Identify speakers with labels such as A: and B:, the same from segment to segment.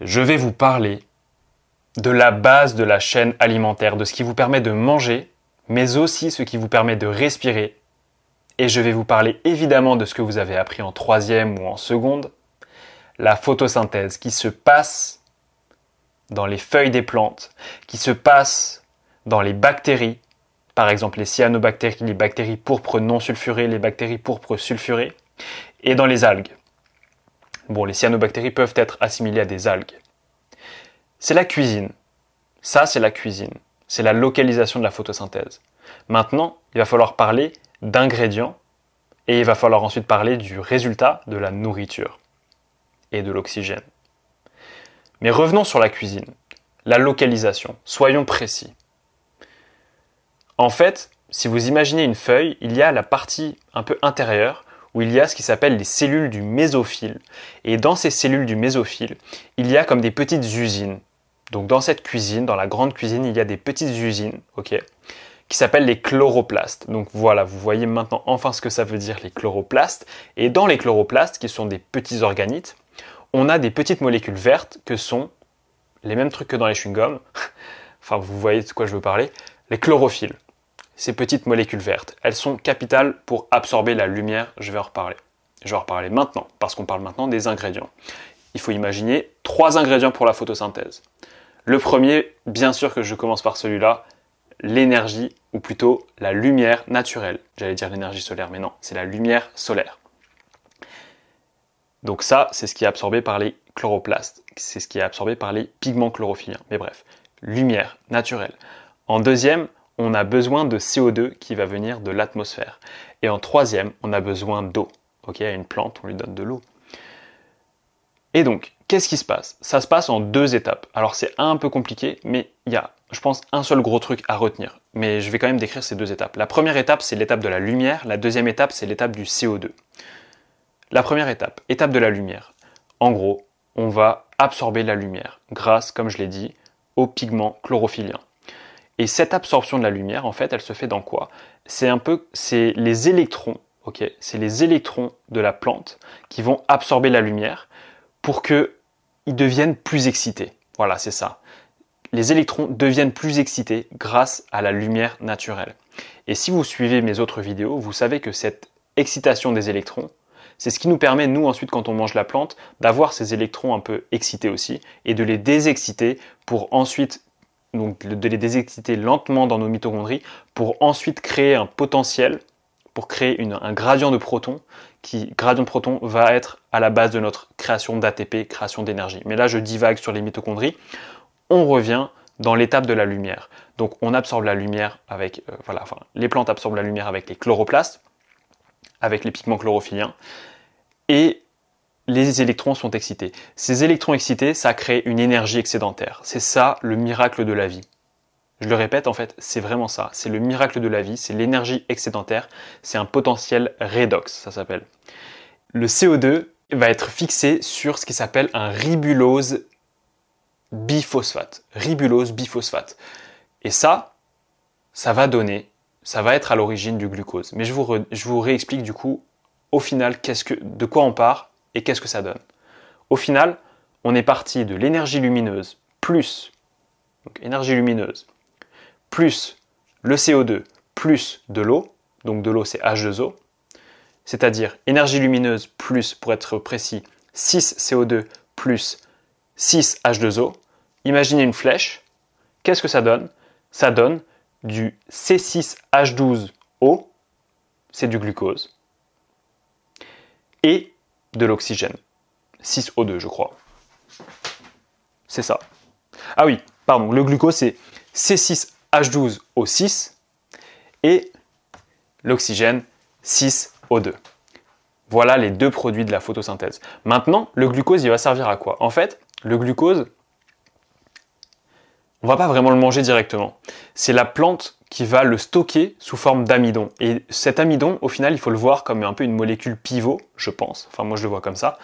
A: je vais vous parler de la base de la chaîne alimentaire, de ce qui vous permet de manger, mais aussi ce qui vous permet de respirer. Et je vais vous parler évidemment de ce que vous avez appris en troisième ou en seconde, la photosynthèse qui se passe dans les feuilles des plantes, qui se passe dans les bactéries, par exemple les cyanobactéries, les bactéries pourpres non sulfurées, les bactéries pourpres sulfurées, et dans les algues. Bon, les cyanobactéries peuvent être assimilées à des algues. C'est la cuisine. Ça, c'est la cuisine. C'est la localisation de la photosynthèse. Maintenant, il va falloir parler d'ingrédients et il va falloir ensuite parler du résultat de la nourriture et de l'oxygène. Mais revenons sur la cuisine, la localisation, soyons précis. En fait, si vous imaginez une feuille, il y a la partie un peu intérieure où il y a ce qui s'appelle les cellules du mésophile. Et dans ces cellules du mésophile, il y a comme des petites usines. Donc dans cette cuisine, dans la grande cuisine, il y a des petites usines, ok qui s'appellent les chloroplastes. Donc voilà, vous voyez maintenant enfin ce que ça veut dire les chloroplastes. Et dans les chloroplastes, qui sont des petits organites, on a des petites molécules vertes que sont les mêmes trucs que dans les chewing-gums. enfin, vous voyez de quoi je veux parler. Les chlorophylles ces petites molécules vertes. Elles sont capitales pour absorber la lumière, je vais en reparler. Je vais en reparler maintenant, parce qu'on parle maintenant des ingrédients. Il faut imaginer trois ingrédients pour la photosynthèse. Le premier, bien sûr que je commence par celui-là, l'énergie, ou plutôt la lumière naturelle. J'allais dire l'énergie solaire, mais non, c'est la lumière solaire. Donc ça, c'est ce qui est absorbé par les chloroplastes, c'est ce qui est absorbé par les pigments chlorophylliens. Mais bref, lumière naturelle. En deuxième, on a besoin de CO2 qui va venir de l'atmosphère. Et en troisième, on a besoin d'eau. Ok, à une plante, on lui donne de l'eau. Et donc, qu'est-ce qui se passe Ça se passe en deux étapes. Alors c'est un peu compliqué, mais il y a, je pense, un seul gros truc à retenir. Mais je vais quand même décrire ces deux étapes. La première étape, c'est l'étape de la lumière. La deuxième étape, c'est l'étape du CO2. La première étape, étape de la lumière. En gros, on va absorber la lumière grâce, comme je l'ai dit, aux pigments chlorophylliens. Et cette absorption de la lumière, en fait, elle se fait dans quoi C'est un peu, c'est les électrons, ok C'est les électrons de la plante qui vont absorber la lumière pour qu'ils deviennent plus excités. Voilà, c'est ça. Les électrons deviennent plus excités grâce à la lumière naturelle. Et si vous suivez mes autres vidéos, vous savez que cette excitation des électrons, c'est ce qui nous permet, nous, ensuite, quand on mange la plante, d'avoir ces électrons un peu excités aussi et de les désexciter pour ensuite donc de les désexciter lentement dans nos mitochondries pour ensuite créer un potentiel, pour créer un gradient de protons qui, gradient de protons, va être à la base de notre création d'ATP, création d'énergie. Mais là, je divague sur les mitochondries. On revient dans l'étape de la lumière. Donc, on absorbe la lumière avec, euh, voilà, enfin, les plantes absorbent la lumière avec les chloroplastes, avec les pigments chlorophylliens, et les électrons sont excités. Ces électrons excités, ça crée une énergie excédentaire. C'est ça le miracle de la vie. Je le répète, en fait, c'est vraiment ça. C'est le miracle de la vie, c'est l'énergie excédentaire, c'est un potentiel redox, ça s'appelle. Le CO2 va être fixé sur ce qui s'appelle un ribulose biphosphate. Ribulose biphosphate. Et ça, ça va donner, ça va être à l'origine du glucose. Mais je vous, je vous réexplique du coup, au final, qu'est-ce que, de quoi on part et qu'est-ce que ça donne. Au final, on est parti de l'énergie lumineuse plus, donc énergie lumineuse, plus le CO2, plus de l'eau, donc de l'eau c'est H2O, c'est-à-dire énergie lumineuse plus, pour être précis, 6 CO2 plus 6 H2O. Imaginez une flèche, qu'est-ce que ça donne Ça donne du C6H12O, c'est du glucose, et de l'oxygène. 6O2, je crois. C'est ça. Ah oui, pardon, le glucose c'est C6H12O6 et l'oxygène 6O2. Voilà les deux produits de la photosynthèse. Maintenant, le glucose, il va servir à quoi En fait, le glucose, on va pas vraiment le manger directement. C'est la plante qui va le stocker sous forme d'amidon. Et cet amidon, au final, il faut le voir comme un peu une molécule pivot, je pense. Enfin, moi, je le vois comme ça.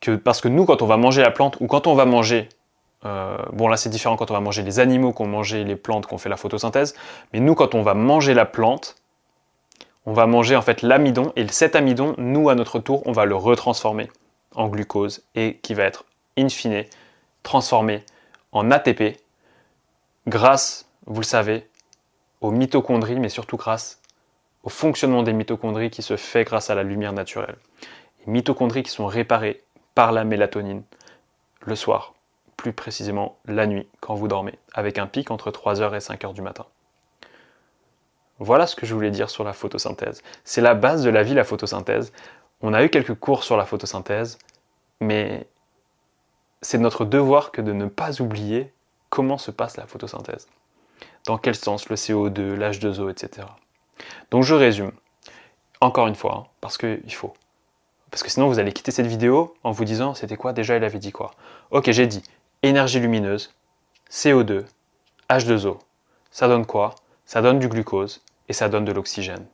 A: Que, parce que nous, quand on va manger la plante ou quand on va manger euh, bon là c'est différent quand on va manger les animaux, qu'on mange les plantes, qu'on fait la photosynthèse, mais nous quand on va manger la plante, on va manger en fait l'amidon et cet amidon, nous à notre tour, on va le retransformer en glucose et qui va être in fine transformé en ATP grâce, vous le savez, aux mitochondries, mais surtout grâce au fonctionnement des mitochondries qui se fait grâce à la lumière naturelle. Les mitochondries qui sont réparées par la mélatonine le soir, plus précisément la nuit quand vous dormez, avec un pic entre 3h et 5h du matin. Voilà ce que je voulais dire sur la photosynthèse. C'est la base de la vie, la photosynthèse. On a eu quelques cours sur la photosynthèse, mais c'est notre devoir que de ne pas oublier comment se passe la photosynthèse dans quel sens le CO2, l'H2O, etc. Donc je résume, encore une fois, hein, parce parce qu'il faut. Parce que sinon vous allez quitter cette vidéo en vous disant c'était quoi déjà il avait dit quoi. Ok j'ai dit énergie lumineuse, CO2, H2O. Ça donne quoi Ça donne du glucose et ça donne de l'oxygène.